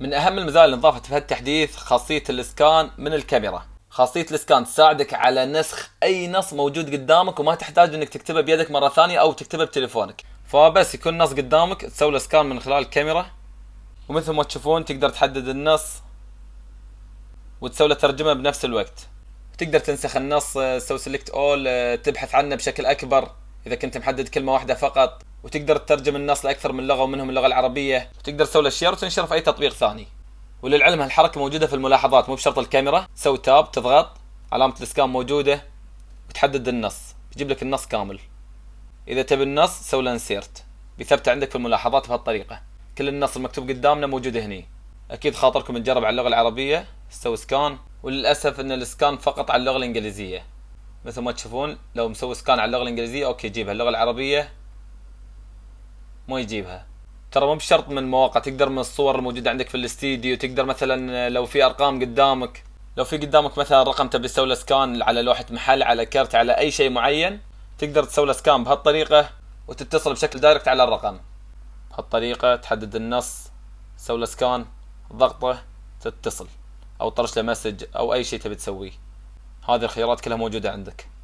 من أهم المزايا اللي انضافت في هالتحديث خاصية الإسكان من الكاميرا خاصية الإسكان تساعدك على نسخ أي نص موجود قدامك وما تحتاج أنك تكتبه بيدك مرة ثانية أو تكتبه بتليفونك فبس يكون نص قدامك تسوي له اسكان من خلال الكاميرا ومثل ما تشوفون تقدر تحدد النص وتسوي له ترجمه بنفس الوقت تقدر تنسخ النص تسوي سيلكت اول تبحث عنه بشكل اكبر اذا كنت محدد كلمه واحده فقط وتقدر تترجم النص لاكثر من لغه ومنهم اللغه العربيه وتقدر تسوي له شير وتنشره في اي تطبيق ثاني وللعلم هالحركه موجوده في الملاحظات مو بشرط الكاميرا تسوي تاب تضغط علامه الاسكان موجوده وتحدد النص بيجيب لك النص كامل اذا تبي النص سوي له انسيرت بيثبته عندك في الملاحظات بهالطريقه كل النص المكتوب قدامنا موجود هني اكيد خاطركم تجرب على اللغه العربيه تسوي سكان وللاسف ان الاسكان فقط على اللغه الانجليزيه مثل ما تشوفون لو مسوي سكان على اللغه الانجليزيه اوكي جيبها اللغه العربيه ما يجيبها ترى مو بشرط من مواقع تقدر من الصور الموجوده عندك في الاستديو تقدر مثلا لو في ارقام قدامك لو في قدامك مثلا رقم تبي تسوي له سكان على لوحه محل على كرت على اي شيء معين تقدر تسوي له سكان بهالطريقه وتتصل بشكل دايركت على الرقم بهالطريقه تحدد النص تسوي له سكان ضغطه تتصل او طرش له مسج او اي شيء تبي تسويه هذه الخيارات كلها موجوده عندك